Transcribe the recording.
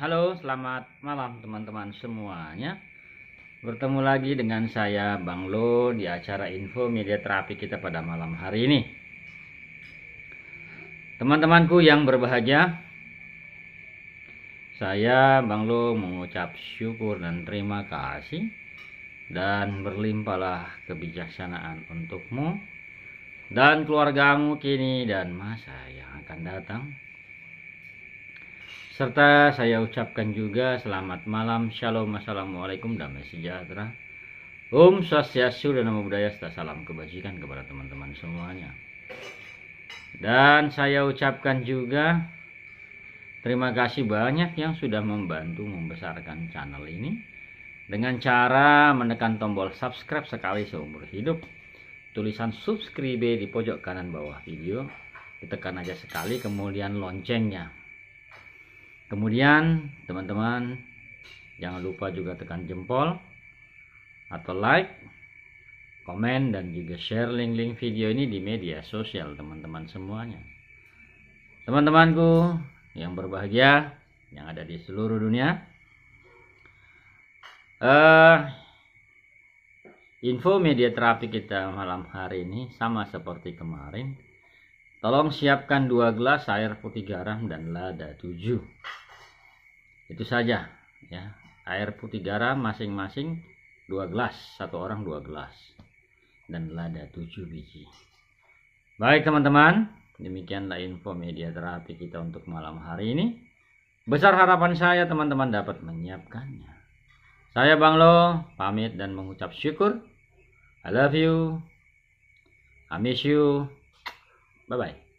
Halo, selamat malam teman-teman semuanya. Bertemu lagi dengan saya Bang Lo di acara info media terapi kita pada malam hari ini. Teman-temanku yang berbahagia, saya Bang Lo mengucap syukur dan terima kasih dan berlimpahlah kebijaksanaan untukmu dan keluargamu kini dan masa yang akan datang serta saya ucapkan juga selamat malam, shalom, assalamualaikum, damai sejahtera. Om swastiastu dan nama budaya serta salam kebajikan kepada teman-teman semuanya. Dan saya ucapkan juga terima kasih banyak yang sudah membantu membesarkan channel ini dengan cara menekan tombol subscribe sekali seumur hidup. Tulisan subscribe di pojok kanan bawah video ditekan aja sekali kemudian loncengnya Kemudian teman-teman jangan lupa juga tekan jempol atau like, komen dan juga share link-link video ini di media sosial teman-teman semuanya. Teman-temanku yang berbahagia yang ada di seluruh dunia. Uh, info media terapi kita malam hari ini sama seperti kemarin Tolong siapkan dua gelas air putih garam dan lada 7. Itu saja ya. Air putih garam masing-masing dua gelas, satu orang dua gelas dan lada 7 biji. Baik teman-teman, demikianlah info media terapi kita untuk malam hari ini. Besar harapan saya teman-teman dapat menyiapkannya. Saya Bang Lo pamit dan mengucap syukur. I love you. I miss you. 拜拜。